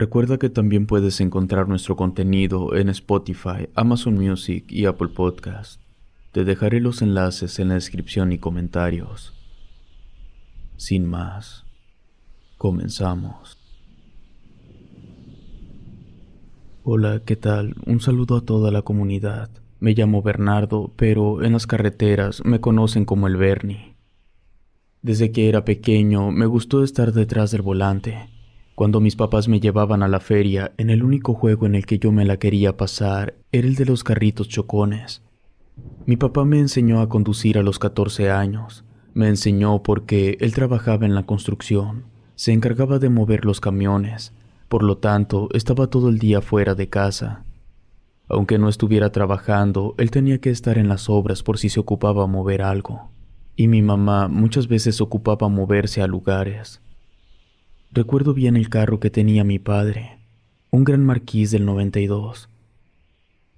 Recuerda que también puedes encontrar nuestro contenido en Spotify, Amazon Music y Apple Podcast. Te dejaré los enlaces en la descripción y comentarios. Sin más, comenzamos. Hola, ¿qué tal? Un saludo a toda la comunidad. Me llamo Bernardo, pero en las carreteras me conocen como el Bernie. Desde que era pequeño me gustó estar detrás del volante cuando mis papás me llevaban a la feria, en el único juego en el que yo me la quería pasar era el de los carritos chocones. Mi papá me enseñó a conducir a los 14 años. Me enseñó porque él trabajaba en la construcción, se encargaba de mover los camiones, por lo tanto estaba todo el día fuera de casa. Aunque no estuviera trabajando, él tenía que estar en las obras por si se ocupaba mover algo. Y mi mamá muchas veces ocupaba moverse a lugares. Recuerdo bien el carro que tenía mi padre, un gran marquís del 92.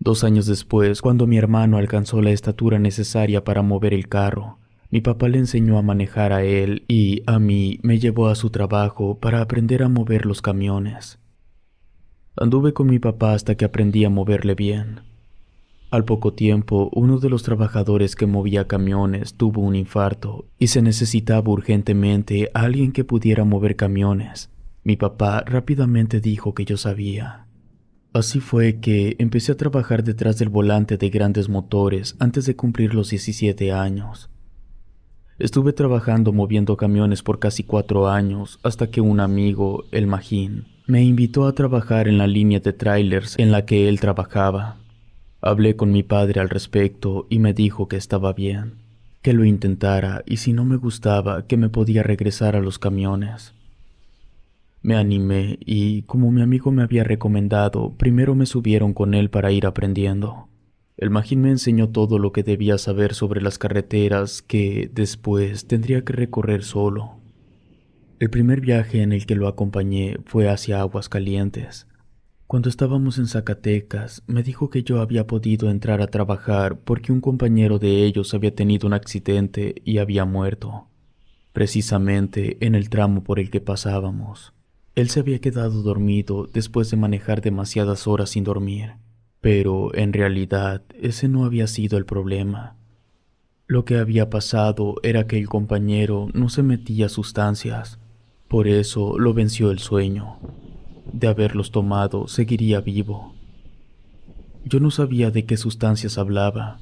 Dos años después, cuando mi hermano alcanzó la estatura necesaria para mover el carro, mi papá le enseñó a manejar a él y a mí me llevó a su trabajo para aprender a mover los camiones. Anduve con mi papá hasta que aprendí a moverle bien. Al poco tiempo, uno de los trabajadores que movía camiones tuvo un infarto y se necesitaba urgentemente a alguien que pudiera mover camiones. Mi papá rápidamente dijo que yo sabía. Así fue que empecé a trabajar detrás del volante de grandes motores antes de cumplir los 17 años. Estuve trabajando moviendo camiones por casi cuatro años hasta que un amigo, el Magín, me invitó a trabajar en la línea de trailers en la que él trabajaba. Hablé con mi padre al respecto y me dijo que estaba bien, que lo intentara y si no me gustaba que me podía regresar a los camiones. Me animé y, como mi amigo me había recomendado, primero me subieron con él para ir aprendiendo. El magín me enseñó todo lo que debía saber sobre las carreteras que después tendría que recorrer solo. El primer viaje en el que lo acompañé fue hacia Aguas Calientes. Cuando estábamos en Zacatecas, me dijo que yo había podido entrar a trabajar porque un compañero de ellos había tenido un accidente y había muerto, precisamente en el tramo por el que pasábamos. Él se había quedado dormido después de manejar demasiadas horas sin dormir, pero en realidad ese no había sido el problema. Lo que había pasado era que el compañero no se metía sustancias, por eso lo venció el sueño. De haberlos tomado, seguiría vivo. Yo no sabía de qué sustancias hablaba.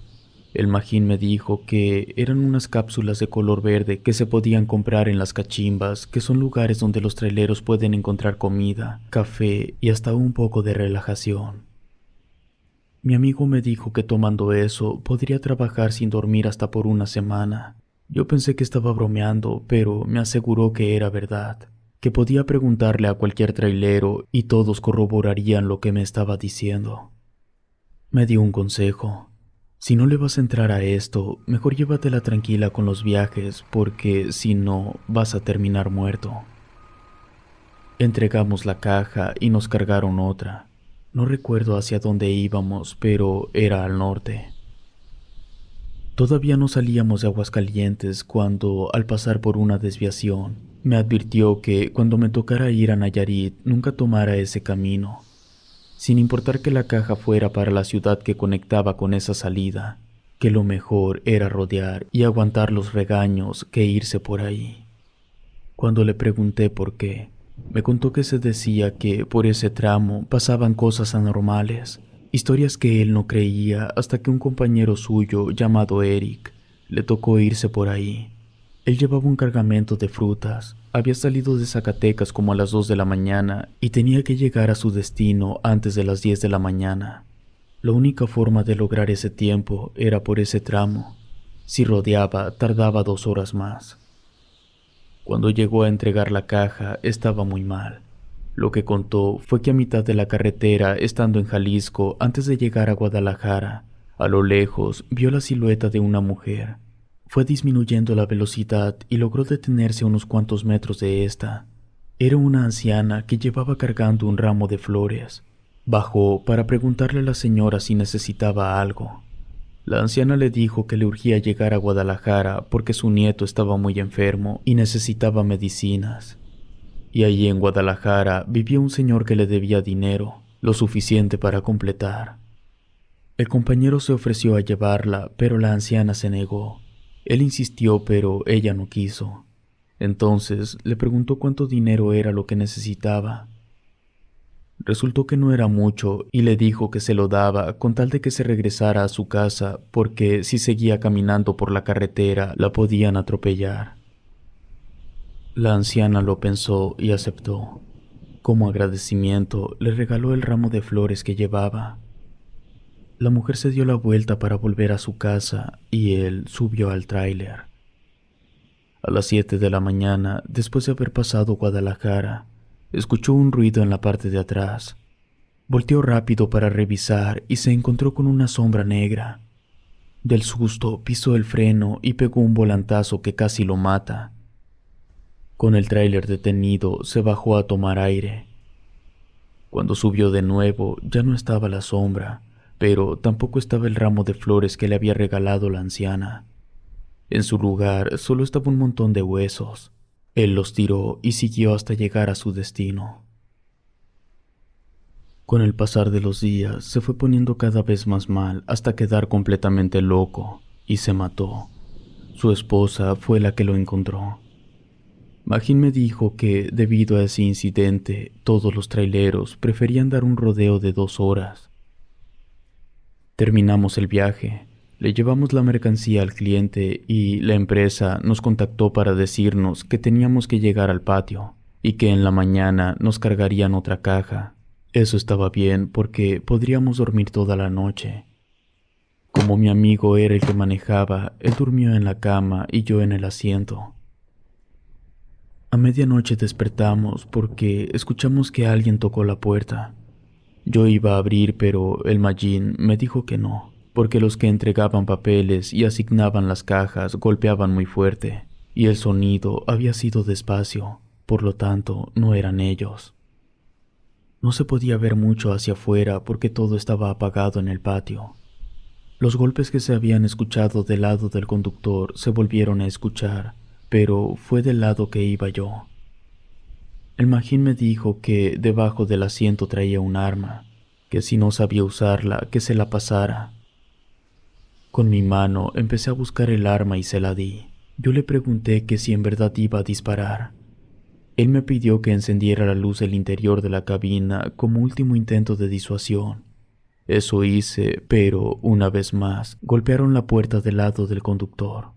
El magín me dijo que eran unas cápsulas de color verde que se podían comprar en las cachimbas, que son lugares donde los traileros pueden encontrar comida, café y hasta un poco de relajación. Mi amigo me dijo que tomando eso podría trabajar sin dormir hasta por una semana. Yo pensé que estaba bromeando, pero me aseguró que era verdad que podía preguntarle a cualquier trailero y todos corroborarían lo que me estaba diciendo. Me dio un consejo. Si no le vas a entrar a esto, mejor llévatela tranquila con los viajes porque si no, vas a terminar muerto. Entregamos la caja y nos cargaron otra. No recuerdo hacia dónde íbamos, pero era al norte. Todavía no salíamos de Aguascalientes cuando, al pasar por una desviación, me advirtió que cuando me tocara ir a Nayarit nunca tomara ese camino, sin importar que la caja fuera para la ciudad que conectaba con esa salida, que lo mejor era rodear y aguantar los regaños que irse por ahí. Cuando le pregunté por qué, me contó que se decía que por ese tramo pasaban cosas anormales, historias que él no creía hasta que un compañero suyo llamado Eric le tocó irse por ahí él llevaba un cargamento de frutas, había salido de Zacatecas como a las 2 de la mañana y tenía que llegar a su destino antes de las 10 de la mañana. La única forma de lograr ese tiempo era por ese tramo. Si rodeaba, tardaba dos horas más. Cuando llegó a entregar la caja, estaba muy mal. Lo que contó fue que a mitad de la carretera, estando en Jalisco, antes de llegar a Guadalajara, a lo lejos vio la silueta de una mujer fue disminuyendo la velocidad y logró detenerse a unos cuantos metros de esta. Era una anciana que llevaba cargando un ramo de flores. Bajó para preguntarle a la señora si necesitaba algo. La anciana le dijo que le urgía llegar a Guadalajara porque su nieto estaba muy enfermo y necesitaba medicinas. Y allí en Guadalajara vivía un señor que le debía dinero, lo suficiente para completar. El compañero se ofreció a llevarla, pero la anciana se negó. Él insistió, pero ella no quiso. Entonces le preguntó cuánto dinero era lo que necesitaba. Resultó que no era mucho y le dijo que se lo daba con tal de que se regresara a su casa porque si seguía caminando por la carretera la podían atropellar. La anciana lo pensó y aceptó. Como agradecimiento le regaló el ramo de flores que llevaba. La mujer se dio la vuelta para volver a su casa y él subió al tráiler. A las 7 de la mañana, después de haber pasado Guadalajara, escuchó un ruido en la parte de atrás. Volteó rápido para revisar y se encontró con una sombra negra. Del susto pisó el freno y pegó un volantazo que casi lo mata. Con el tráiler detenido, se bajó a tomar aire. Cuando subió de nuevo, ya no estaba la sombra, pero tampoco estaba el ramo de flores que le había regalado la anciana. En su lugar solo estaba un montón de huesos. Él los tiró y siguió hasta llegar a su destino. Con el pasar de los días se fue poniendo cada vez más mal hasta quedar completamente loco y se mató. Su esposa fue la que lo encontró. Magín me dijo que, debido a ese incidente, todos los traileros preferían dar un rodeo de dos horas Terminamos el viaje, le llevamos la mercancía al cliente y la empresa nos contactó para decirnos que teníamos que llegar al patio y que en la mañana nos cargarían otra caja. Eso estaba bien porque podríamos dormir toda la noche. Como mi amigo era el que manejaba, él durmió en la cama y yo en el asiento. A medianoche despertamos porque escuchamos que alguien tocó la puerta. Yo iba a abrir, pero el Magín me dijo que no, porque los que entregaban papeles y asignaban las cajas golpeaban muy fuerte, y el sonido había sido despacio, por lo tanto no eran ellos. No se podía ver mucho hacia afuera porque todo estaba apagado en el patio. Los golpes que se habían escuchado del lado del conductor se volvieron a escuchar, pero fue del lado que iba yo. El magín me dijo que debajo del asiento traía un arma, que si no sabía usarla, que se la pasara. Con mi mano empecé a buscar el arma y se la di. Yo le pregunté que si en verdad iba a disparar. Él me pidió que encendiera la luz del interior de la cabina como último intento de disuasión. Eso hice, pero una vez más golpearon la puerta del lado del conductor.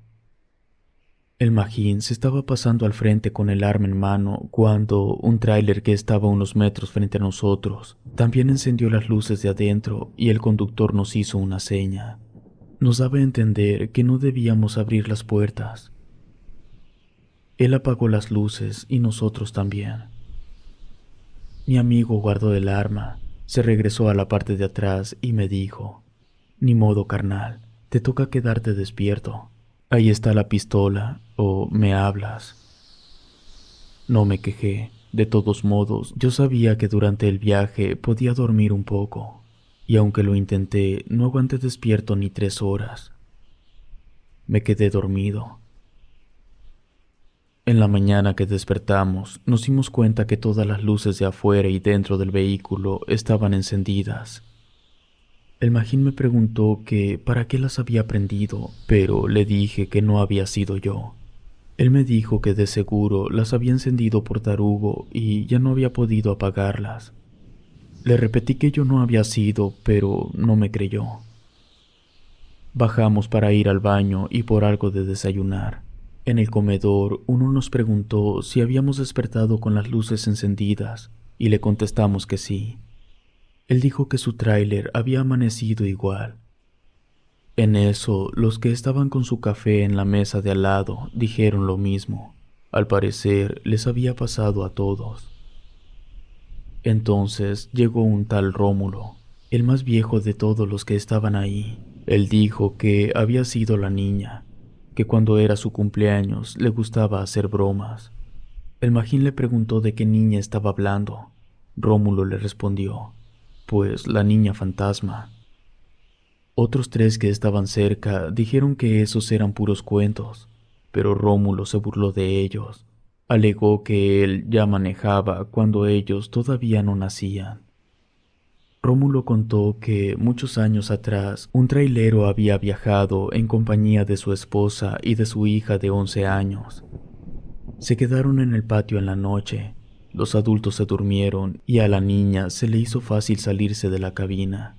El magín se estaba pasando al frente con el arma en mano cuando un tráiler que estaba unos metros frente a nosotros también encendió las luces de adentro y el conductor nos hizo una seña. Nos daba a entender que no debíamos abrir las puertas. Él apagó las luces y nosotros también. Mi amigo guardó el arma, se regresó a la parte de atrás y me dijo, Ni modo, carnal, te toca quedarte despierto. Ahí está la pistola o me hablas. No me quejé. De todos modos, yo sabía que durante el viaje podía dormir un poco, y aunque lo intenté, no aguanté despierto ni tres horas. Me quedé dormido. En la mañana que despertamos, nos dimos cuenta que todas las luces de afuera y dentro del vehículo estaban encendidas. El magín me preguntó que para qué las había prendido, pero le dije que no había sido yo. Él me dijo que de seguro las había encendido por tarugo y ya no había podido apagarlas. Le repetí que yo no había sido, pero no me creyó. Bajamos para ir al baño y por algo de desayunar. En el comedor uno nos preguntó si habíamos despertado con las luces encendidas y le contestamos que sí. Él dijo que su tráiler había amanecido igual en eso, los que estaban con su café en la mesa de al lado dijeron lo mismo. Al parecer, les había pasado a todos. Entonces llegó un tal Rómulo, el más viejo de todos los que estaban ahí. Él dijo que había sido la niña, que cuando era su cumpleaños le gustaba hacer bromas. El magín le preguntó de qué niña estaba hablando. Rómulo le respondió, pues la niña fantasma. Otros tres que estaban cerca dijeron que esos eran puros cuentos, pero Rómulo se burló de ellos. Alegó que él ya manejaba cuando ellos todavía no nacían. Rómulo contó que muchos años atrás un trailero había viajado en compañía de su esposa y de su hija de 11 años. Se quedaron en el patio en la noche, los adultos se durmieron y a la niña se le hizo fácil salirse de la cabina.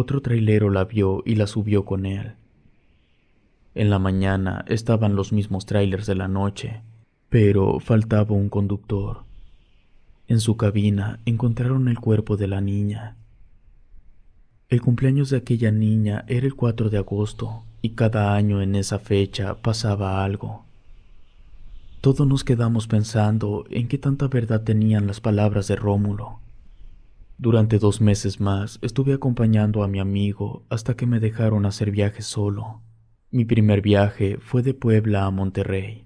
Otro trailero la vio y la subió con él. En la mañana estaban los mismos trailers de la noche, pero faltaba un conductor. En su cabina encontraron el cuerpo de la niña. El cumpleaños de aquella niña era el 4 de agosto y cada año en esa fecha pasaba algo. Todos nos quedamos pensando en qué tanta verdad tenían las palabras de Rómulo. Durante dos meses más estuve acompañando a mi amigo hasta que me dejaron hacer viaje solo. Mi primer viaje fue de Puebla a Monterrey.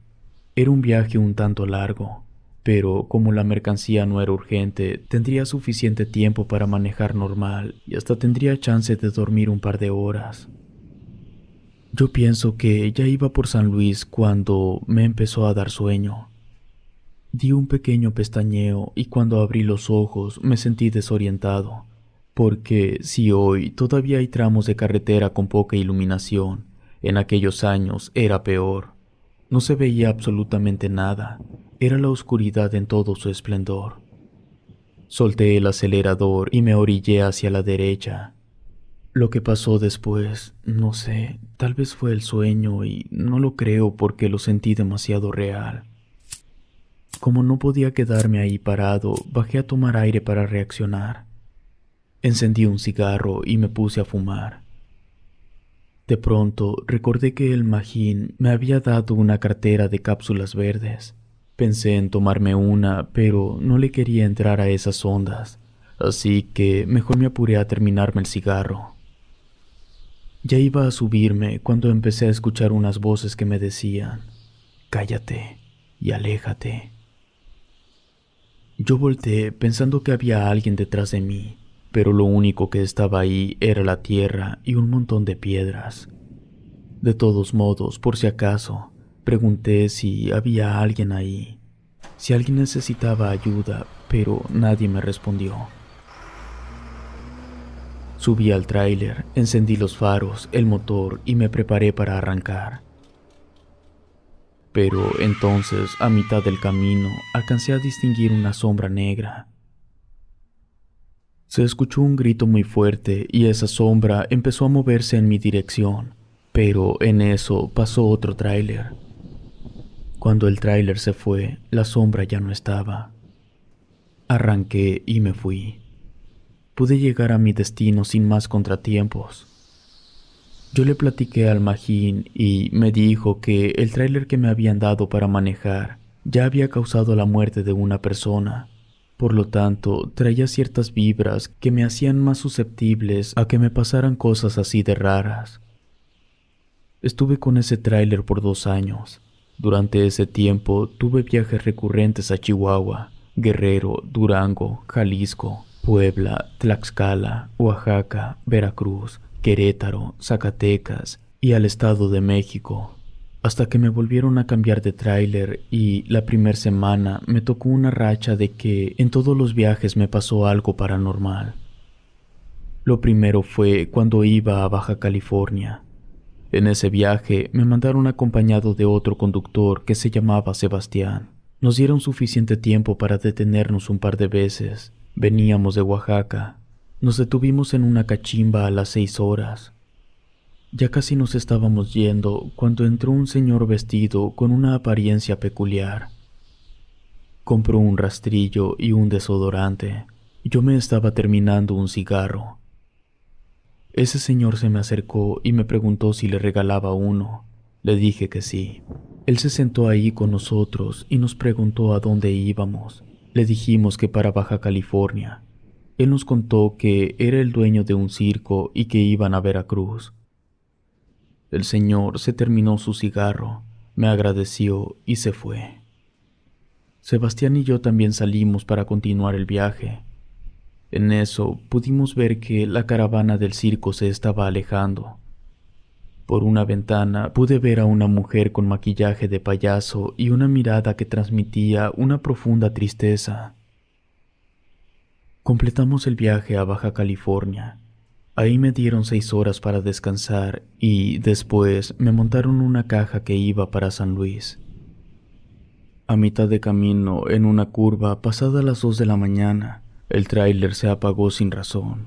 Era un viaje un tanto largo, pero como la mercancía no era urgente, tendría suficiente tiempo para manejar normal y hasta tendría chance de dormir un par de horas. Yo pienso que ya iba por San Luis cuando me empezó a dar sueño. Di un pequeño pestañeo y cuando abrí los ojos me sentí desorientado, porque si hoy todavía hay tramos de carretera con poca iluminación, en aquellos años era peor. No se veía absolutamente nada, era la oscuridad en todo su esplendor. Solté el acelerador y me orillé hacia la derecha. Lo que pasó después, no sé, tal vez fue el sueño y no lo creo porque lo sentí demasiado real. Como no podía quedarme ahí parado, bajé a tomar aire para reaccionar. Encendí un cigarro y me puse a fumar. De pronto recordé que el magín me había dado una cartera de cápsulas verdes. Pensé en tomarme una, pero no le quería entrar a esas ondas, así que mejor me apuré a terminarme el cigarro. Ya iba a subirme cuando empecé a escuchar unas voces que me decían, Cállate y aléjate. Yo volteé pensando que había alguien detrás de mí, pero lo único que estaba ahí era la tierra y un montón de piedras. De todos modos, por si acaso, pregunté si había alguien ahí, si alguien necesitaba ayuda, pero nadie me respondió. Subí al tráiler, encendí los faros, el motor y me preparé para arrancar. Pero entonces, a mitad del camino, alcancé a distinguir una sombra negra. Se escuchó un grito muy fuerte y esa sombra empezó a moverse en mi dirección, pero en eso pasó otro tráiler. Cuando el tráiler se fue, la sombra ya no estaba. Arranqué y me fui. Pude llegar a mi destino sin más contratiempos. Yo le platiqué al Magín y me dijo que el tráiler que me habían dado para manejar ya había causado la muerte de una persona. Por lo tanto, traía ciertas vibras que me hacían más susceptibles a que me pasaran cosas así de raras. Estuve con ese tráiler por dos años. Durante ese tiempo tuve viajes recurrentes a Chihuahua, Guerrero, Durango, Jalisco, Puebla, Tlaxcala, Oaxaca, Veracruz, Querétaro, Zacatecas y al Estado de México, hasta que me volvieron a cambiar de tráiler y la primera semana me tocó una racha de que en todos los viajes me pasó algo paranormal. Lo primero fue cuando iba a Baja California. En ese viaje me mandaron acompañado de otro conductor que se llamaba Sebastián. Nos dieron suficiente tiempo para detenernos un par de veces. Veníamos de Oaxaca, nos detuvimos en una cachimba a las seis horas. Ya casi nos estábamos yendo cuando entró un señor vestido con una apariencia peculiar. Compró un rastrillo y un desodorante. Yo me estaba terminando un cigarro. Ese señor se me acercó y me preguntó si le regalaba uno. Le dije que sí. Él se sentó ahí con nosotros y nos preguntó a dónde íbamos. Le dijimos que para Baja California. Él nos contó que era el dueño de un circo y que iban a Veracruz. El señor se terminó su cigarro, me agradeció y se fue. Sebastián y yo también salimos para continuar el viaje. En eso pudimos ver que la caravana del circo se estaba alejando. Por una ventana pude ver a una mujer con maquillaje de payaso y una mirada que transmitía una profunda tristeza. Completamos el viaje a Baja California. Ahí me dieron seis horas para descansar y después me montaron una caja que iba para San Luis. A mitad de camino, en una curva, pasada las dos de la mañana, el tráiler se apagó sin razón.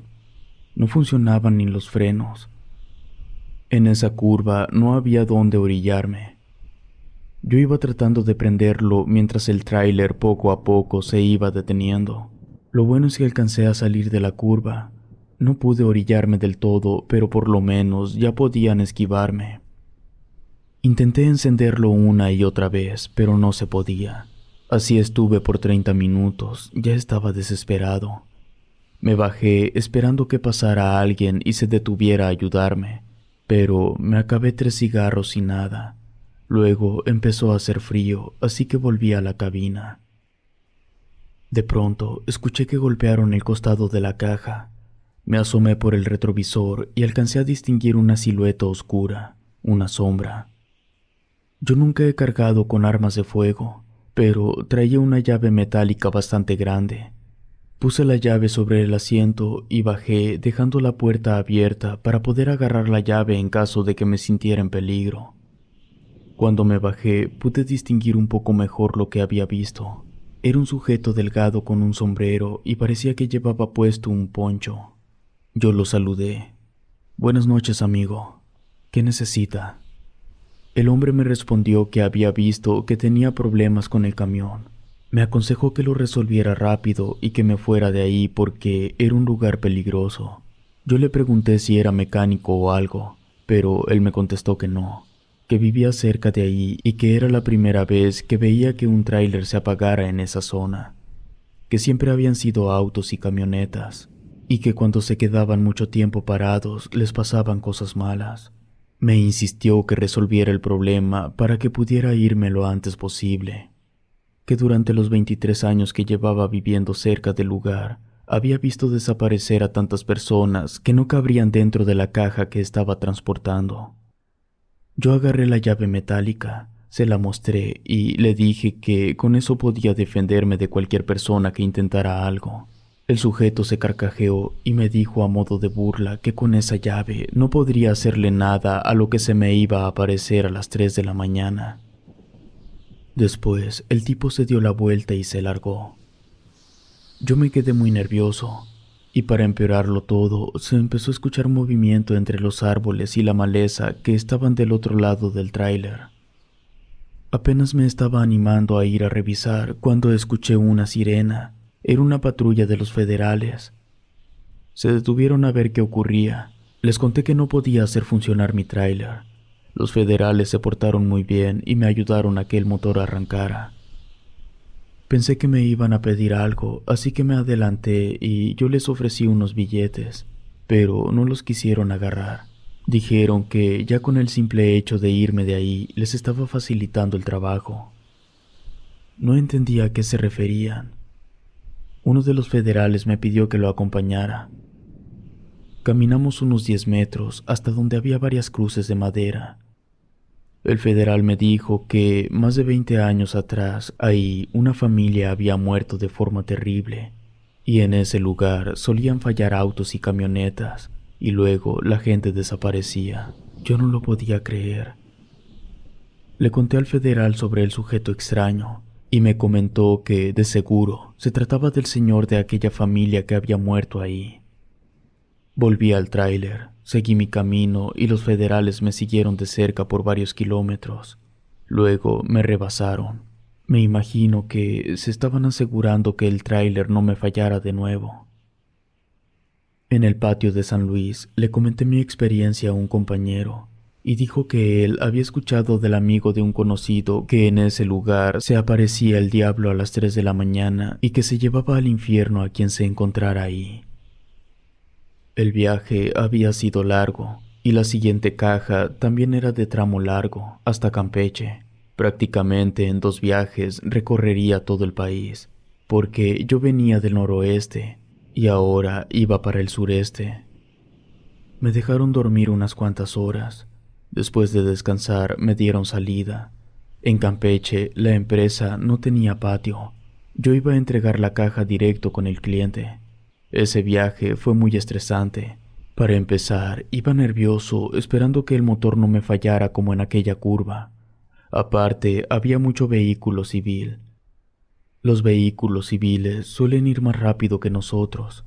No funcionaban ni los frenos. En esa curva no había dónde orillarme. Yo iba tratando de prenderlo mientras el tráiler poco a poco se iba deteniendo. Lo bueno es que alcancé a salir de la curva. No pude orillarme del todo, pero por lo menos ya podían esquivarme. Intenté encenderlo una y otra vez, pero no se podía. Así estuve por 30 minutos, ya estaba desesperado. Me bajé esperando que pasara alguien y se detuviera a ayudarme, pero me acabé tres cigarros y nada. Luego empezó a hacer frío, así que volví a la cabina. De pronto, escuché que golpearon el costado de la caja. Me asomé por el retrovisor y alcancé a distinguir una silueta oscura, una sombra. Yo nunca he cargado con armas de fuego, pero traía una llave metálica bastante grande. Puse la llave sobre el asiento y bajé dejando la puerta abierta para poder agarrar la llave en caso de que me sintiera en peligro. Cuando me bajé pude distinguir un poco mejor lo que había visto. Era un sujeto delgado con un sombrero y parecía que llevaba puesto un poncho. Yo lo saludé. Buenas noches, amigo. ¿Qué necesita? El hombre me respondió que había visto que tenía problemas con el camión. Me aconsejó que lo resolviera rápido y que me fuera de ahí porque era un lugar peligroso. Yo le pregunté si era mecánico o algo, pero él me contestó que no que vivía cerca de ahí y que era la primera vez que veía que un tráiler se apagara en esa zona, que siempre habían sido autos y camionetas, y que cuando se quedaban mucho tiempo parados les pasaban cosas malas. Me insistió que resolviera el problema para que pudiera irme lo antes posible, que durante los 23 años que llevaba viviendo cerca del lugar, había visto desaparecer a tantas personas que no cabrían dentro de la caja que estaba transportando. Yo agarré la llave metálica, se la mostré y le dije que con eso podía defenderme de cualquier persona que intentara algo. El sujeto se carcajeó y me dijo a modo de burla que con esa llave no podría hacerle nada a lo que se me iba a aparecer a las 3 de la mañana. Después, el tipo se dio la vuelta y se largó. Yo me quedé muy nervioso, y para empeorarlo todo, se empezó a escuchar movimiento entre los árboles y la maleza que estaban del otro lado del tráiler. Apenas me estaba animando a ir a revisar cuando escuché una sirena. Era una patrulla de los federales. Se detuvieron a ver qué ocurría. Les conté que no podía hacer funcionar mi tráiler. Los federales se portaron muy bien y me ayudaron a que el motor arrancara. Pensé que me iban a pedir algo, así que me adelanté y yo les ofrecí unos billetes, pero no los quisieron agarrar. Dijeron que ya con el simple hecho de irme de ahí les estaba facilitando el trabajo. No entendía a qué se referían. Uno de los federales me pidió que lo acompañara. Caminamos unos diez metros hasta donde había varias cruces de madera el federal me dijo que más de 20 años atrás ahí una familia había muerto de forma terrible y en ese lugar solían fallar autos y camionetas y luego la gente desaparecía. Yo no lo podía creer. Le conté al federal sobre el sujeto extraño y me comentó que, de seguro, se trataba del señor de aquella familia que había muerto ahí. Volví al tráiler, seguí mi camino y los federales me siguieron de cerca por varios kilómetros. Luego me rebasaron. Me imagino que se estaban asegurando que el tráiler no me fallara de nuevo. En el patio de San Luis le comenté mi experiencia a un compañero y dijo que él había escuchado del amigo de un conocido que en ese lugar se aparecía el diablo a las 3 de la mañana y que se llevaba al infierno a quien se encontrara ahí. El viaje había sido largo, y la siguiente caja también era de tramo largo, hasta Campeche. Prácticamente en dos viajes recorrería todo el país, porque yo venía del noroeste y ahora iba para el sureste. Me dejaron dormir unas cuantas horas. Después de descansar me dieron salida. En Campeche la empresa no tenía patio. Yo iba a entregar la caja directo con el cliente. Ese viaje fue muy estresante. Para empezar, iba nervioso esperando que el motor no me fallara como en aquella curva. Aparte, había mucho vehículo civil. Los vehículos civiles suelen ir más rápido que nosotros.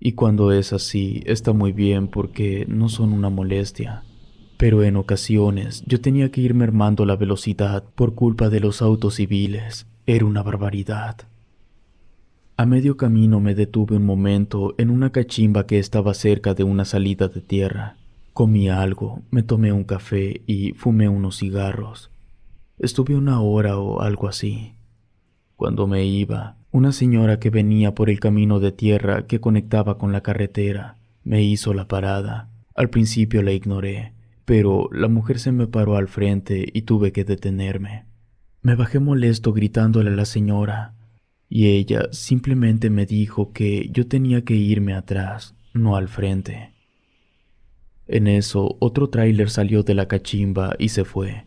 Y cuando es así, está muy bien porque no son una molestia. Pero en ocasiones yo tenía que ir mermando la velocidad por culpa de los autos civiles. Era una barbaridad. A medio camino me detuve un momento en una cachimba que estaba cerca de una salida de tierra. Comí algo, me tomé un café y fumé unos cigarros. Estuve una hora o algo así. Cuando me iba, una señora que venía por el camino de tierra que conectaba con la carretera me hizo la parada. Al principio la ignoré, pero la mujer se me paró al frente y tuve que detenerme. Me bajé molesto gritándole a la señora y ella simplemente me dijo que yo tenía que irme atrás, no al frente. En eso, otro tráiler salió de la cachimba y se fue.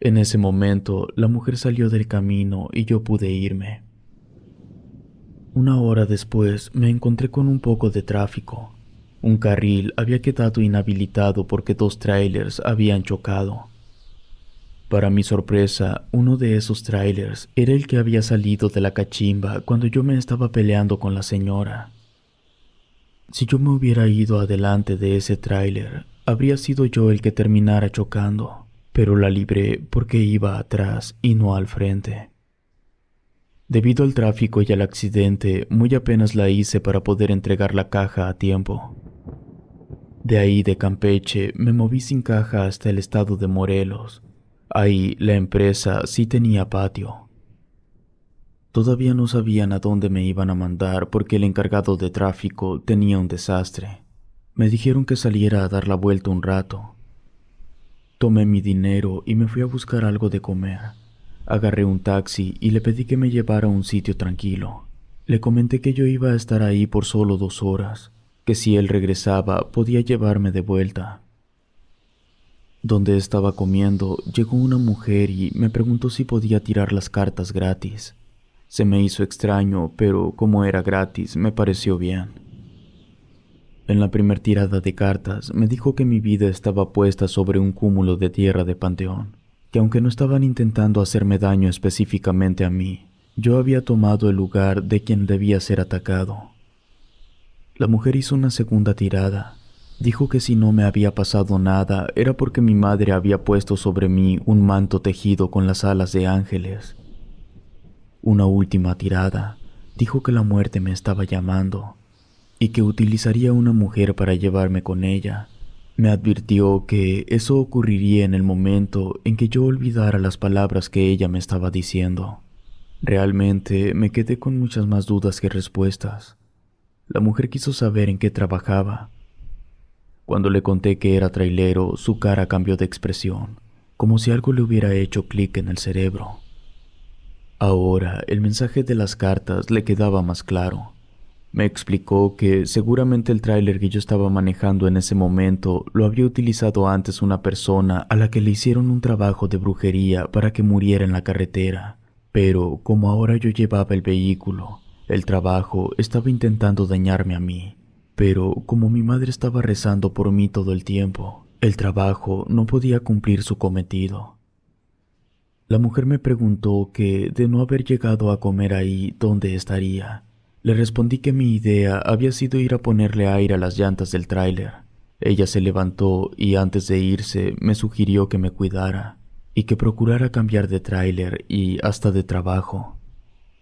En ese momento, la mujer salió del camino y yo pude irme. Una hora después, me encontré con un poco de tráfico. Un carril había quedado inhabilitado porque dos trailers habían chocado. Para mi sorpresa, uno de esos trailers era el que había salido de la cachimba cuando yo me estaba peleando con la señora. Si yo me hubiera ido adelante de ese tráiler, habría sido yo el que terminara chocando, pero la libré porque iba atrás y no al frente. Debido al tráfico y al accidente, muy apenas la hice para poder entregar la caja a tiempo. De ahí de Campeche me moví sin caja hasta el estado de Morelos, Ahí la empresa sí tenía patio. Todavía no sabían a dónde me iban a mandar porque el encargado de tráfico tenía un desastre. Me dijeron que saliera a dar la vuelta un rato. Tomé mi dinero y me fui a buscar algo de comer. Agarré un taxi y le pedí que me llevara a un sitio tranquilo. Le comenté que yo iba a estar ahí por solo dos horas, que si él regresaba podía llevarme de vuelta. Donde estaba comiendo, llegó una mujer y me preguntó si podía tirar las cartas gratis. Se me hizo extraño, pero como era gratis, me pareció bien. En la primera tirada de cartas me dijo que mi vida estaba puesta sobre un cúmulo de tierra de Panteón, que aunque no estaban intentando hacerme daño específicamente a mí, yo había tomado el lugar de quien debía ser atacado. La mujer hizo una segunda tirada, Dijo que si no me había pasado nada era porque mi madre había puesto sobre mí un manto tejido con las alas de ángeles. Una última tirada dijo que la muerte me estaba llamando y que utilizaría una mujer para llevarme con ella. Me advirtió que eso ocurriría en el momento en que yo olvidara las palabras que ella me estaba diciendo. Realmente me quedé con muchas más dudas que respuestas. La mujer quiso saber en qué trabajaba cuando le conté que era trailero, su cara cambió de expresión, como si algo le hubiera hecho clic en el cerebro. Ahora el mensaje de las cartas le quedaba más claro. Me explicó que seguramente el tráiler que yo estaba manejando en ese momento lo había utilizado antes una persona a la que le hicieron un trabajo de brujería para que muriera en la carretera, pero como ahora yo llevaba el vehículo, el trabajo estaba intentando dañarme a mí. Pero como mi madre estaba rezando por mí todo el tiempo, el trabajo no podía cumplir su cometido. La mujer me preguntó que de no haber llegado a comer ahí, ¿dónde estaría? Le respondí que mi idea había sido ir a ponerle aire a las llantas del tráiler. Ella se levantó y antes de irse me sugirió que me cuidara y que procurara cambiar de tráiler y hasta de trabajo.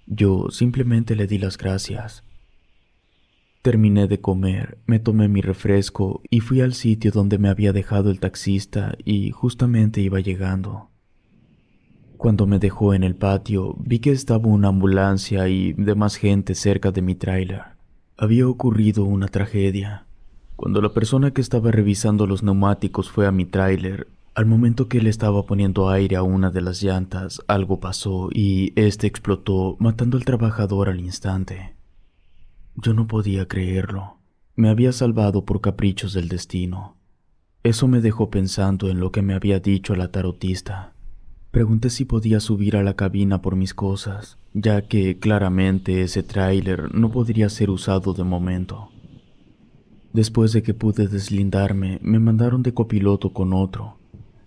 Yo simplemente le di las gracias Terminé de comer, me tomé mi refresco y fui al sitio donde me había dejado el taxista y justamente iba llegando. Cuando me dejó en el patio, vi que estaba una ambulancia y demás gente cerca de mi tráiler. Había ocurrido una tragedia. Cuando la persona que estaba revisando los neumáticos fue a mi tráiler, al momento que él estaba poniendo aire a una de las llantas, algo pasó y este explotó, matando al trabajador al instante. Yo no podía creerlo. Me había salvado por caprichos del destino. Eso me dejó pensando en lo que me había dicho la tarotista. Pregunté si podía subir a la cabina por mis cosas, ya que claramente ese tráiler no podría ser usado de momento. Después de que pude deslindarme, me mandaron de copiloto con otro.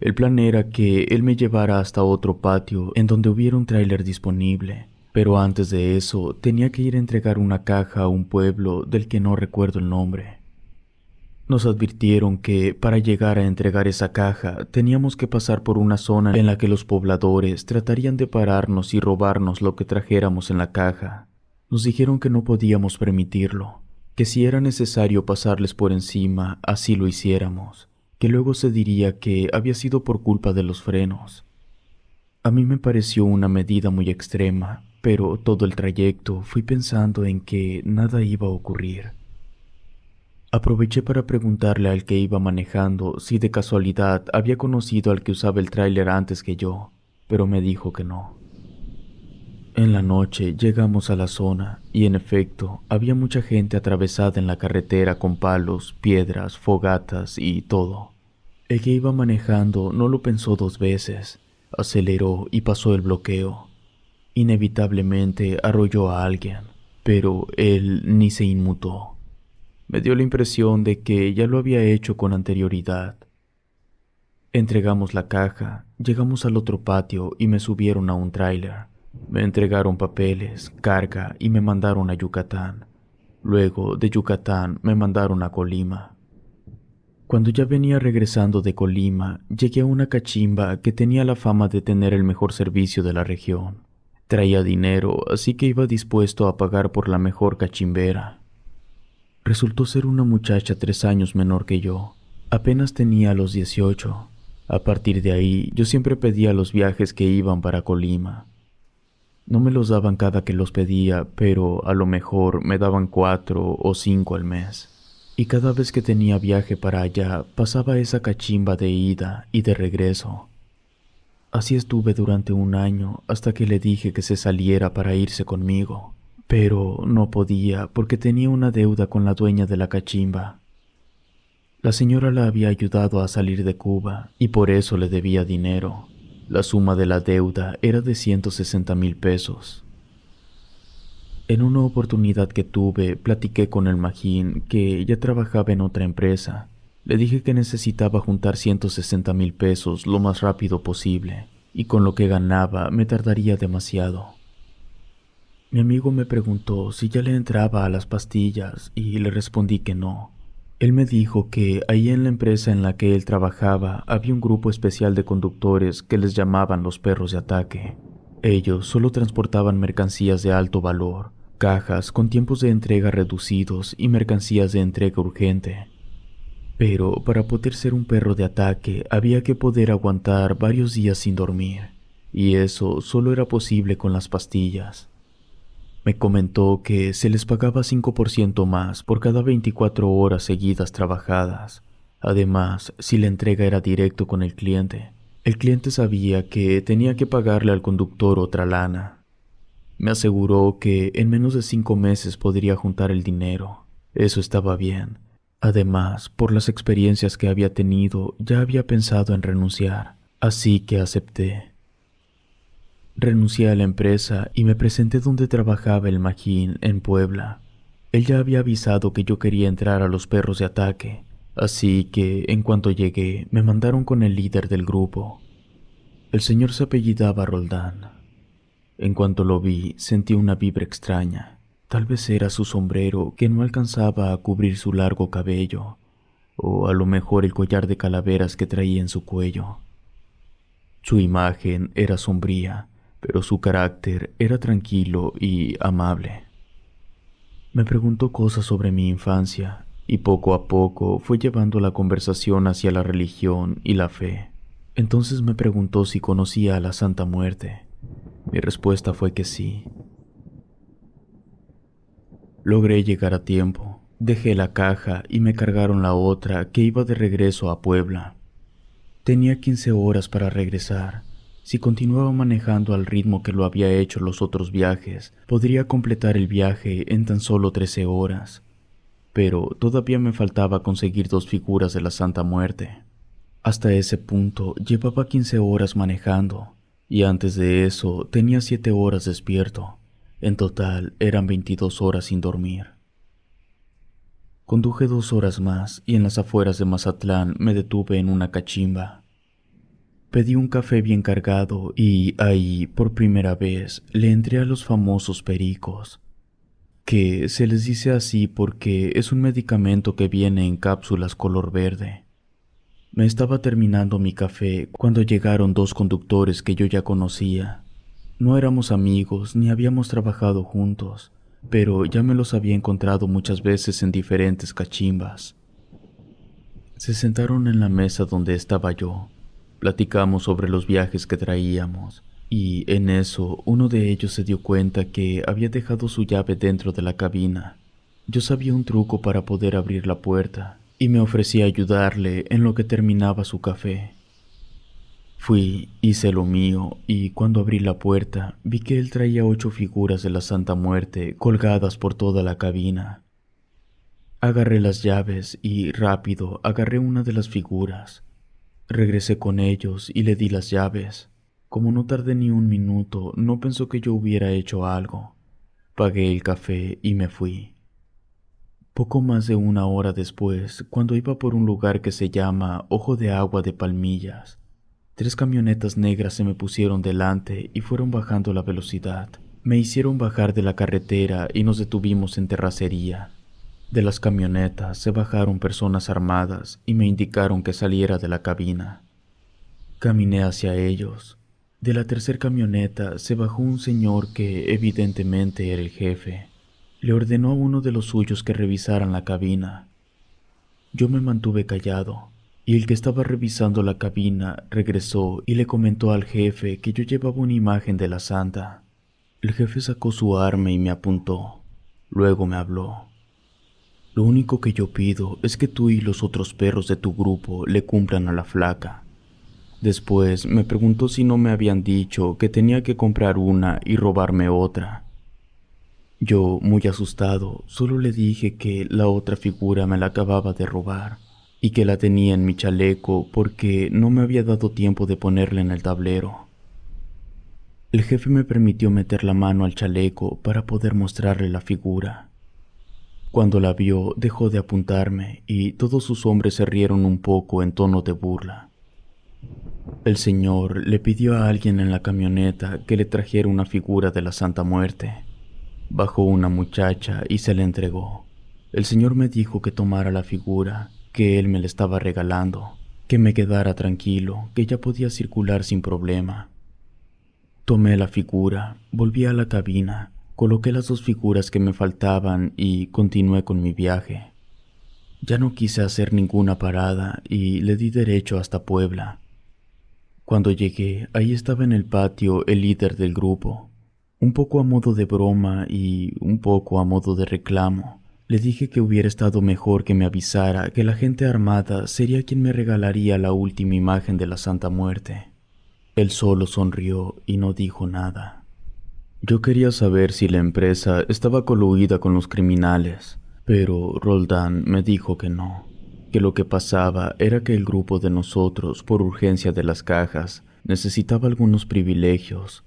El plan era que él me llevara hasta otro patio en donde hubiera un tráiler disponible pero antes de eso tenía que ir a entregar una caja a un pueblo del que no recuerdo el nombre. Nos advirtieron que para llegar a entregar esa caja teníamos que pasar por una zona en la que los pobladores tratarían de pararnos y robarnos lo que trajéramos en la caja. Nos dijeron que no podíamos permitirlo, que si era necesario pasarles por encima, así lo hiciéramos, que luego se diría que había sido por culpa de los frenos. A mí me pareció una medida muy extrema, pero todo el trayecto fui pensando en que nada iba a ocurrir. Aproveché para preguntarle al que iba manejando si de casualidad había conocido al que usaba el tráiler antes que yo, pero me dijo que no. En la noche llegamos a la zona y en efecto había mucha gente atravesada en la carretera con palos, piedras, fogatas y todo. El que iba manejando no lo pensó dos veces aceleró y pasó el bloqueo. Inevitablemente arrolló a alguien, pero él ni se inmutó. Me dio la impresión de que ya lo había hecho con anterioridad. Entregamos la caja, llegamos al otro patio y me subieron a un tráiler. Me entregaron papeles, carga y me mandaron a Yucatán. Luego de Yucatán me mandaron a Colima. Cuando ya venía regresando de Colima, llegué a una cachimba que tenía la fama de tener el mejor servicio de la región. Traía dinero, así que iba dispuesto a pagar por la mejor cachimbera. Resultó ser una muchacha tres años menor que yo. Apenas tenía los 18. A partir de ahí, yo siempre pedía los viajes que iban para Colima. No me los daban cada que los pedía, pero a lo mejor me daban cuatro o cinco al mes y cada vez que tenía viaje para allá pasaba esa cachimba de ida y de regreso. Así estuve durante un año hasta que le dije que se saliera para irse conmigo, pero no podía porque tenía una deuda con la dueña de la cachimba. La señora la había ayudado a salir de Cuba y por eso le debía dinero. La suma de la deuda era de 160 mil pesos. En una oportunidad que tuve, platiqué con el Magín, que ya trabajaba en otra empresa. Le dije que necesitaba juntar 160 mil pesos lo más rápido posible, y con lo que ganaba me tardaría demasiado. Mi amigo me preguntó si ya le entraba a las pastillas y le respondí que no. Él me dijo que ahí en la empresa en la que él trabajaba había un grupo especial de conductores que les llamaban los perros de ataque. Ellos solo transportaban mercancías de alto valor cajas con tiempos de entrega reducidos y mercancías de entrega urgente. Pero para poder ser un perro de ataque había que poder aguantar varios días sin dormir, y eso solo era posible con las pastillas. Me comentó que se les pagaba 5% más por cada 24 horas seguidas trabajadas. Además, si la entrega era directo con el cliente, el cliente sabía que tenía que pagarle al conductor otra lana, me aseguró que en menos de cinco meses podría juntar el dinero. Eso estaba bien. Además, por las experiencias que había tenido, ya había pensado en renunciar, así que acepté. Renuncié a la empresa y me presenté donde trabajaba el Magín, en Puebla. Él ya había avisado que yo quería entrar a los perros de ataque, así que en cuanto llegué me mandaron con el líder del grupo. El señor se apellidaba Roldán. En cuanto lo vi, sentí una vibra extraña. Tal vez era su sombrero que no alcanzaba a cubrir su largo cabello, o a lo mejor el collar de calaveras que traía en su cuello. Su imagen era sombría, pero su carácter era tranquilo y amable. Me preguntó cosas sobre mi infancia y poco a poco fue llevando la conversación hacia la religión y la fe. Entonces me preguntó si conocía a la Santa Muerte. Mi respuesta fue que sí. Logré llegar a tiempo, dejé la caja y me cargaron la otra que iba de regreso a Puebla. Tenía 15 horas para regresar. Si continuaba manejando al ritmo que lo había hecho los otros viajes, podría completar el viaje en tan solo 13 horas. Pero todavía me faltaba conseguir dos figuras de la Santa Muerte. Hasta ese punto llevaba 15 horas manejando y antes de eso tenía siete horas despierto. En total eran 22 horas sin dormir. Conduje dos horas más y en las afueras de Mazatlán me detuve en una cachimba. Pedí un café bien cargado y ahí, por primera vez, le entré a los famosos pericos, que se les dice así porque es un medicamento que viene en cápsulas color verde. Me estaba terminando mi café cuando llegaron dos conductores que yo ya conocía. No éramos amigos ni habíamos trabajado juntos, pero ya me los había encontrado muchas veces en diferentes cachimbas. Se sentaron en la mesa donde estaba yo. Platicamos sobre los viajes que traíamos, y en eso uno de ellos se dio cuenta que había dejado su llave dentro de la cabina. Yo sabía un truco para poder abrir la puerta, y me ofrecí a ayudarle en lo que terminaba su café. Fui, hice lo mío y cuando abrí la puerta vi que él traía ocho figuras de la Santa Muerte colgadas por toda la cabina. Agarré las llaves y rápido agarré una de las figuras. Regresé con ellos y le di las llaves. Como no tardé ni un minuto, no pensó que yo hubiera hecho algo. Pagué el café y me fui. Poco más de una hora después, cuando iba por un lugar que se llama Ojo de Agua de Palmillas, tres camionetas negras se me pusieron delante y fueron bajando la velocidad. Me hicieron bajar de la carretera y nos detuvimos en terracería. De las camionetas se bajaron personas armadas y me indicaron que saliera de la cabina. Caminé hacia ellos. De la tercera camioneta se bajó un señor que evidentemente era el jefe. Le ordenó a uno de los suyos que revisaran la cabina. Yo me mantuve callado, y el que estaba revisando la cabina regresó y le comentó al jefe que yo llevaba una imagen de la santa. El jefe sacó su arma y me apuntó. Luego me habló. Lo único que yo pido es que tú y los otros perros de tu grupo le cumplan a la flaca. Después me preguntó si no me habían dicho que tenía que comprar una y robarme otra. Yo, muy asustado, solo le dije que la otra figura me la acababa de robar y que la tenía en mi chaleco porque no me había dado tiempo de ponerla en el tablero. El jefe me permitió meter la mano al chaleco para poder mostrarle la figura. Cuando la vio, dejó de apuntarme y todos sus hombres se rieron un poco en tono de burla. El señor le pidió a alguien en la camioneta que le trajera una figura de la Santa Muerte. Bajó una muchacha y se la entregó. El señor me dijo que tomara la figura, que él me la estaba regalando, que me quedara tranquilo, que ya podía circular sin problema. Tomé la figura, volví a la cabina, coloqué las dos figuras que me faltaban y continué con mi viaje. Ya no quise hacer ninguna parada y le di derecho hasta Puebla. Cuando llegué, ahí estaba en el patio el líder del grupo, un poco a modo de broma y un poco a modo de reclamo, le dije que hubiera estado mejor que me avisara que la gente armada sería quien me regalaría la última imagen de la Santa Muerte. Él solo sonrió y no dijo nada. Yo quería saber si la empresa estaba coluida con los criminales, pero Roldán me dijo que no, que lo que pasaba era que el grupo de nosotros, por urgencia de las cajas, necesitaba algunos privilegios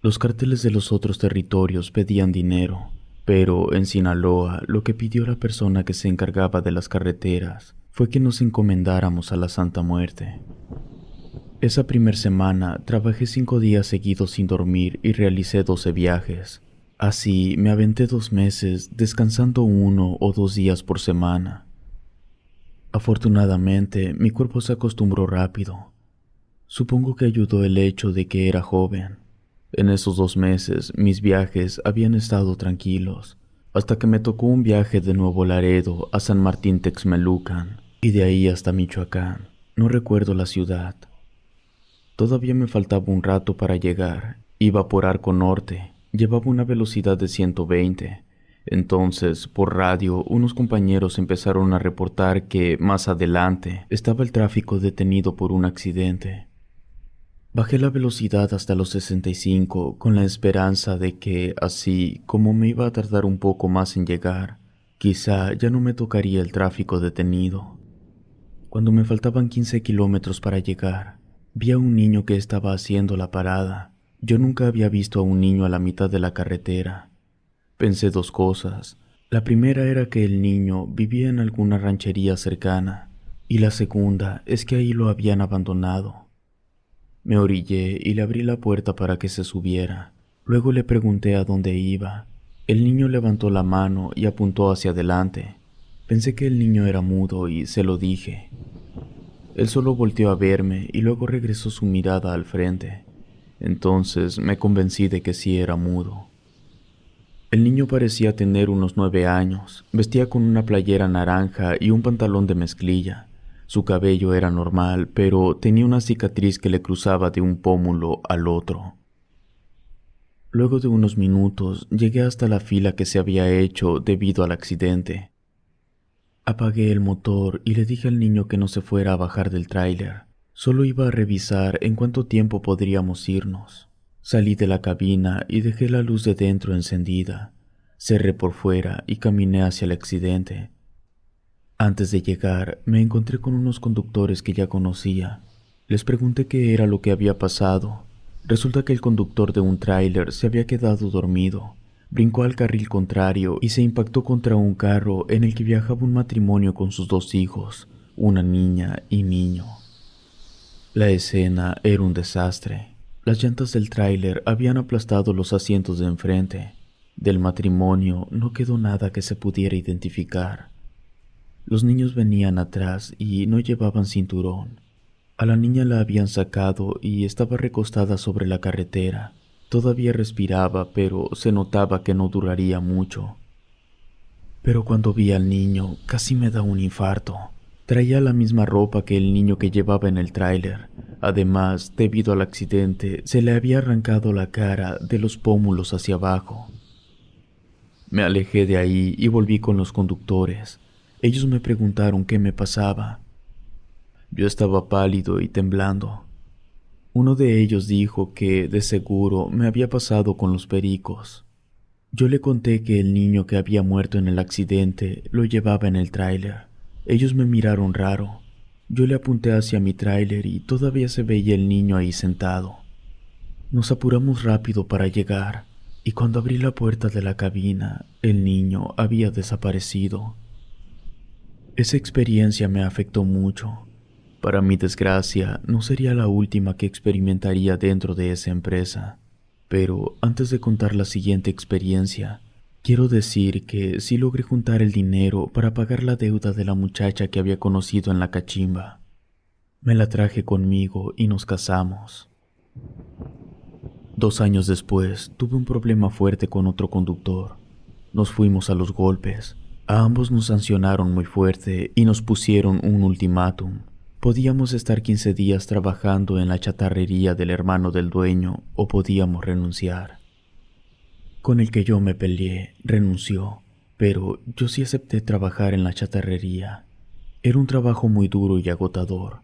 los carteles de los otros territorios pedían dinero, pero en Sinaloa lo que pidió la persona que se encargaba de las carreteras fue que nos encomendáramos a la Santa Muerte. Esa primera semana trabajé cinco días seguidos sin dormir y realicé doce viajes. Así me aventé dos meses descansando uno o dos días por semana. Afortunadamente mi cuerpo se acostumbró rápido. Supongo que ayudó el hecho de que era joven. En esos dos meses mis viajes habían estado tranquilos, hasta que me tocó un viaje de Nuevo Laredo a San Martín Texmelucan y de ahí hasta Michoacán. No recuerdo la ciudad. Todavía me faltaba un rato para llegar. Iba por Arco Norte. Llevaba una velocidad de 120. Entonces, por radio, unos compañeros empezaron a reportar que, más adelante, estaba el tráfico detenido por un accidente. Bajé la velocidad hasta los 65 con la esperanza de que, así como me iba a tardar un poco más en llegar, quizá ya no me tocaría el tráfico detenido. Cuando me faltaban 15 kilómetros para llegar, vi a un niño que estaba haciendo la parada. Yo nunca había visto a un niño a la mitad de la carretera. Pensé dos cosas. La primera era que el niño vivía en alguna ranchería cercana y la segunda es que ahí lo habían abandonado. Me orillé y le abrí la puerta para que se subiera. Luego le pregunté a dónde iba. El niño levantó la mano y apuntó hacia adelante. Pensé que el niño era mudo y se lo dije. Él solo volteó a verme y luego regresó su mirada al frente. Entonces me convencí de que sí era mudo. El niño parecía tener unos nueve años, vestía con una playera naranja y un pantalón de mezclilla. Su cabello era normal, pero tenía una cicatriz que le cruzaba de un pómulo al otro. Luego de unos minutos llegué hasta la fila que se había hecho debido al accidente. Apagué el motor y le dije al niño que no se fuera a bajar del tráiler. Solo iba a revisar en cuánto tiempo podríamos irnos. Salí de la cabina y dejé la luz de dentro encendida. Cerré por fuera y caminé hacia el accidente. Antes de llegar, me encontré con unos conductores que ya conocía. Les pregunté qué era lo que había pasado. Resulta que el conductor de un tráiler se había quedado dormido, brincó al carril contrario y se impactó contra un carro en el que viajaba un matrimonio con sus dos hijos, una niña y niño. La escena era un desastre. Las llantas del tráiler habían aplastado los asientos de enfrente. Del matrimonio no quedó nada que se pudiera identificar. Los niños venían atrás y no llevaban cinturón. A la niña la habían sacado y estaba recostada sobre la carretera. Todavía respiraba, pero se notaba que no duraría mucho. Pero cuando vi al niño, casi me da un infarto. Traía la misma ropa que el niño que llevaba en el tráiler. Además, debido al accidente, se le había arrancado la cara de los pómulos hacia abajo. Me alejé de ahí y volví con los conductores. Ellos me preguntaron qué me pasaba. Yo estaba pálido y temblando. Uno de ellos dijo que, de seguro, me había pasado con los pericos. Yo le conté que el niño que había muerto en el accidente lo llevaba en el tráiler. Ellos me miraron raro. Yo le apunté hacia mi tráiler y todavía se veía el niño ahí sentado. Nos apuramos rápido para llegar, y cuando abrí la puerta de la cabina, el niño había desaparecido. Esa experiencia me afectó mucho. Para mi desgracia, no sería la última que experimentaría dentro de esa empresa. Pero antes de contar la siguiente experiencia, quiero decir que sí logré juntar el dinero para pagar la deuda de la muchacha que había conocido en la cachimba. Me la traje conmigo y nos casamos. Dos años después, tuve un problema fuerte con otro conductor. Nos fuimos a los golpes a ambos nos sancionaron muy fuerte y nos pusieron un ultimátum. Podíamos estar 15 días trabajando en la chatarrería del hermano del dueño o podíamos renunciar. Con el que yo me peleé, renunció, pero yo sí acepté trabajar en la chatarrería. Era un trabajo muy duro y agotador,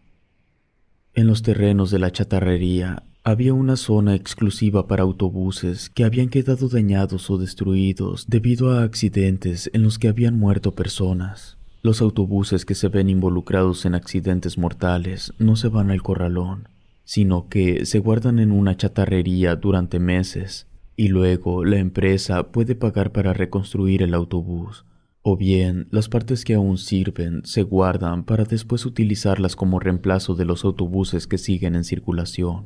en los terrenos de la chatarrería había una zona exclusiva para autobuses que habían quedado dañados o destruidos debido a accidentes en los que habían muerto personas. Los autobuses que se ven involucrados en accidentes mortales no se van al corralón, sino que se guardan en una chatarrería durante meses y luego la empresa puede pagar para reconstruir el autobús o bien, las partes que aún sirven se guardan para después utilizarlas como reemplazo de los autobuses que siguen en circulación.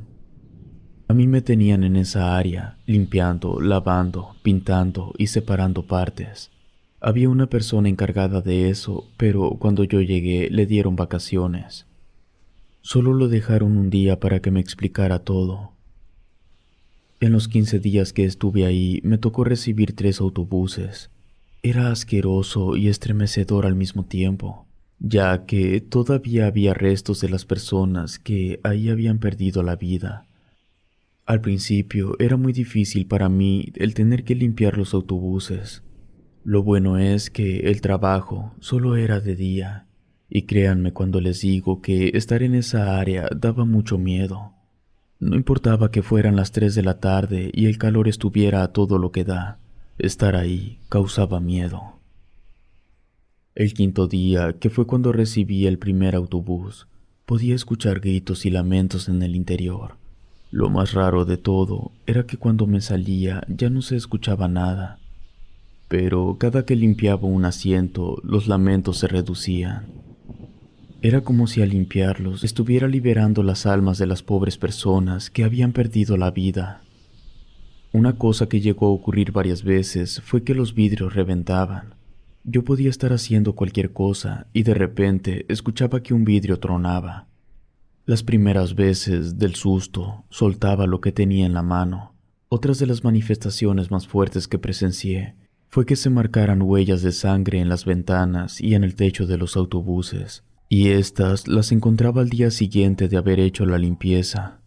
A mí me tenían en esa área, limpiando, lavando, pintando y separando partes. Había una persona encargada de eso, pero cuando yo llegué le dieron vacaciones. Solo lo dejaron un día para que me explicara todo. En los 15 días que estuve ahí me tocó recibir tres autobuses, era asqueroso y estremecedor al mismo tiempo, ya que todavía había restos de las personas que ahí habían perdido la vida. Al principio era muy difícil para mí el tener que limpiar los autobuses. Lo bueno es que el trabajo solo era de día, y créanme cuando les digo que estar en esa área daba mucho miedo. No importaba que fueran las 3 de la tarde y el calor estuviera a todo lo que da. Estar ahí causaba miedo. El quinto día, que fue cuando recibí el primer autobús, podía escuchar gritos y lamentos en el interior. Lo más raro de todo era que cuando me salía ya no se escuchaba nada, pero cada que limpiaba un asiento los lamentos se reducían. Era como si al limpiarlos estuviera liberando las almas de las pobres personas que habían perdido la vida. Una cosa que llegó a ocurrir varias veces fue que los vidrios reventaban. Yo podía estar haciendo cualquier cosa y de repente escuchaba que un vidrio tronaba. Las primeras veces, del susto, soltaba lo que tenía en la mano. Otras de las manifestaciones más fuertes que presencié fue que se marcaran huellas de sangre en las ventanas y en el techo de los autobuses, y estas las encontraba al día siguiente de haber hecho la limpieza.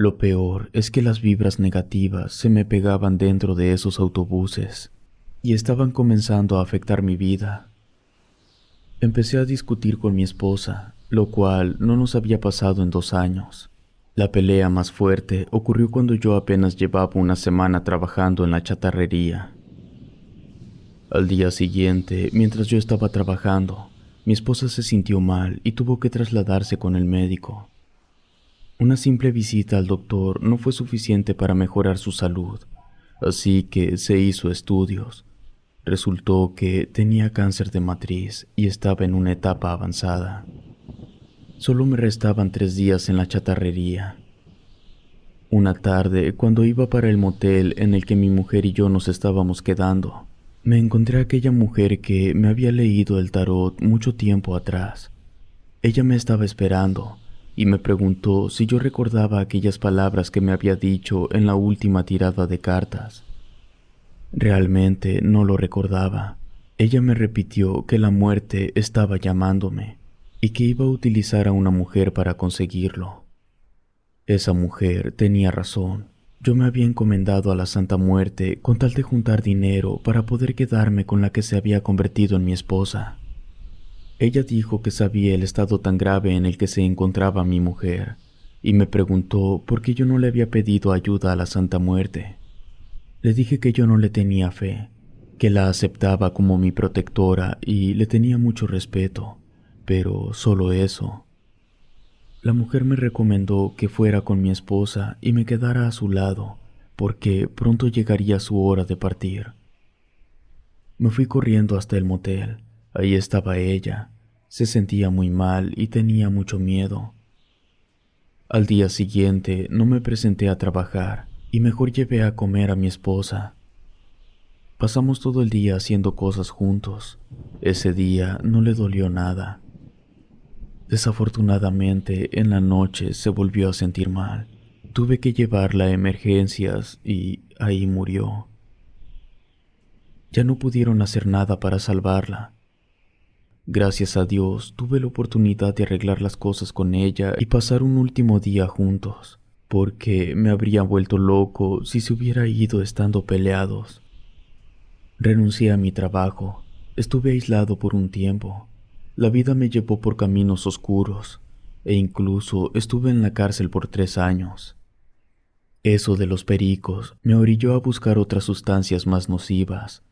Lo peor es que las vibras negativas se me pegaban dentro de esos autobuses y estaban comenzando a afectar mi vida. Empecé a discutir con mi esposa, lo cual no nos había pasado en dos años. La pelea más fuerte ocurrió cuando yo apenas llevaba una semana trabajando en la chatarrería. Al día siguiente, mientras yo estaba trabajando, mi esposa se sintió mal y tuvo que trasladarse con el médico. Una simple visita al doctor no fue suficiente para mejorar su salud, así que se hizo estudios. Resultó que tenía cáncer de matriz y estaba en una etapa avanzada. Solo me restaban tres días en la chatarrería. Una tarde, cuando iba para el motel en el que mi mujer y yo nos estábamos quedando, me encontré a aquella mujer que me había leído el tarot mucho tiempo atrás. Ella me estaba esperando y me preguntó si yo recordaba aquellas palabras que me había dicho en la última tirada de cartas. Realmente no lo recordaba. Ella me repitió que la muerte estaba llamándome y que iba a utilizar a una mujer para conseguirlo. Esa mujer tenía razón. Yo me había encomendado a la Santa Muerte con tal de juntar dinero para poder quedarme con la que se había convertido en mi esposa. Ella dijo que sabía el estado tan grave en el que se encontraba mi mujer y me preguntó por qué yo no le había pedido ayuda a la Santa Muerte. Le dije que yo no le tenía fe, que la aceptaba como mi protectora y le tenía mucho respeto, pero solo eso. La mujer me recomendó que fuera con mi esposa y me quedara a su lado, porque pronto llegaría su hora de partir. Me fui corriendo hasta el motel Ahí estaba ella. Se sentía muy mal y tenía mucho miedo. Al día siguiente no me presenté a trabajar y mejor llevé a comer a mi esposa. Pasamos todo el día haciendo cosas juntos. Ese día no le dolió nada. Desafortunadamente, en la noche se volvió a sentir mal. Tuve que llevarla a emergencias y ahí murió. Ya no pudieron hacer nada para salvarla. Gracias a Dios tuve la oportunidad de arreglar las cosas con ella y pasar un último día juntos, porque me habría vuelto loco si se hubiera ido estando peleados. Renuncié a mi trabajo, estuve aislado por un tiempo, la vida me llevó por caminos oscuros e incluso estuve en la cárcel por tres años. Eso de los pericos me orilló a buscar otras sustancias más nocivas,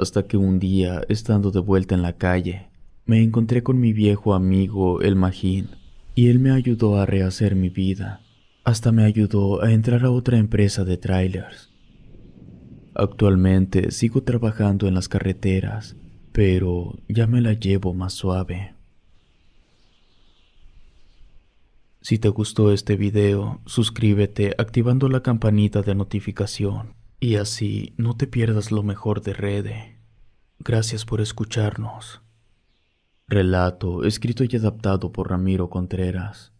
hasta que un día, estando de vuelta en la calle, me encontré con mi viejo amigo el Magín, y él me ayudó a rehacer mi vida, hasta me ayudó a entrar a otra empresa de trailers. Actualmente sigo trabajando en las carreteras, pero ya me la llevo más suave. Si te gustó este video, suscríbete activando la campanita de notificación. Y así no te pierdas lo mejor de Rede. Gracias por escucharnos. Relato escrito y adaptado por Ramiro Contreras.